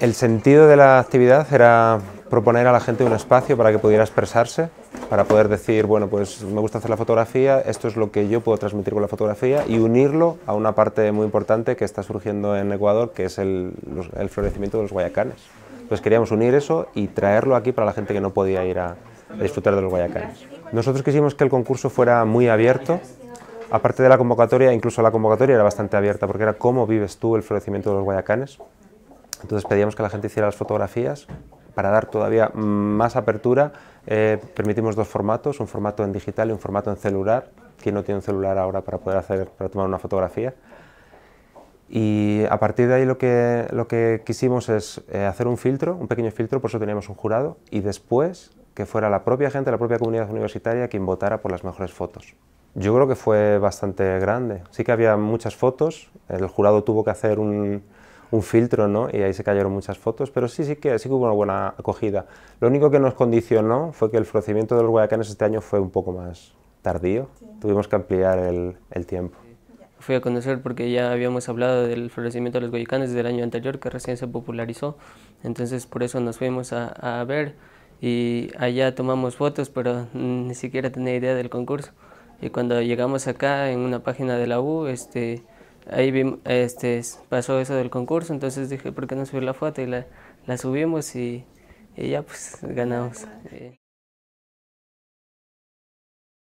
El sentido de la actividad era proponer a la gente un espacio para que pudiera expresarse, para poder decir, bueno, pues me gusta hacer la fotografía, esto es lo que yo puedo transmitir con la fotografía y unirlo a una parte muy importante que está surgiendo en Ecuador, que es el, florecimiento de los guayacanes. Entonces queríamos unir eso y traerlo aquí para la gente que no podía ir a disfrutar de los guayacanes. Nosotros quisimos que el concurso fuera muy abierto, aparte de la convocatoria, incluso la convocatoria era bastante abierta, porque era cómo vives tú el florecimiento de los guayacanes, entonces pedíamos que la gente hiciera las fotografías para dar todavía más apertura, eh, permitimos dos formatos, un formato en digital y un formato en celular. Quien no tiene un celular ahora para poder hacer, para tomar una fotografía. Y a partir de ahí lo que, lo que quisimos es eh, hacer un filtro, un pequeño filtro, por eso teníamos un jurado, y después que fuera la propia gente, la propia comunidad universitaria quien votara por las mejores fotos. Yo creo que fue bastante grande. Sí que había muchas fotos, el jurado tuvo que hacer un, un filtro, ¿no? Y ahí se cayeron muchas fotos, pero sí, sí que, hubo una buena acogida. Lo único que nos condicionó fue que el florecimiento de los guayacanes este año fue un poco más tardío, tuvimos que ampliar el, tiempo fui a conocer porque ya habíamos hablado del florecimiento de los guayacanes del año anterior que recién se popularizó. Entonces por eso nos fuimos a, a, ver y allá tomamos fotos, pero ni siquiera tenía idea del concurso. Y cuando llegamos acá en una página de la U, este, ahí vimos, este, pasó eso del concurso, entonces dije, ¿por qué no subir la foto? Y la, subimos y, y ya pues ganamos.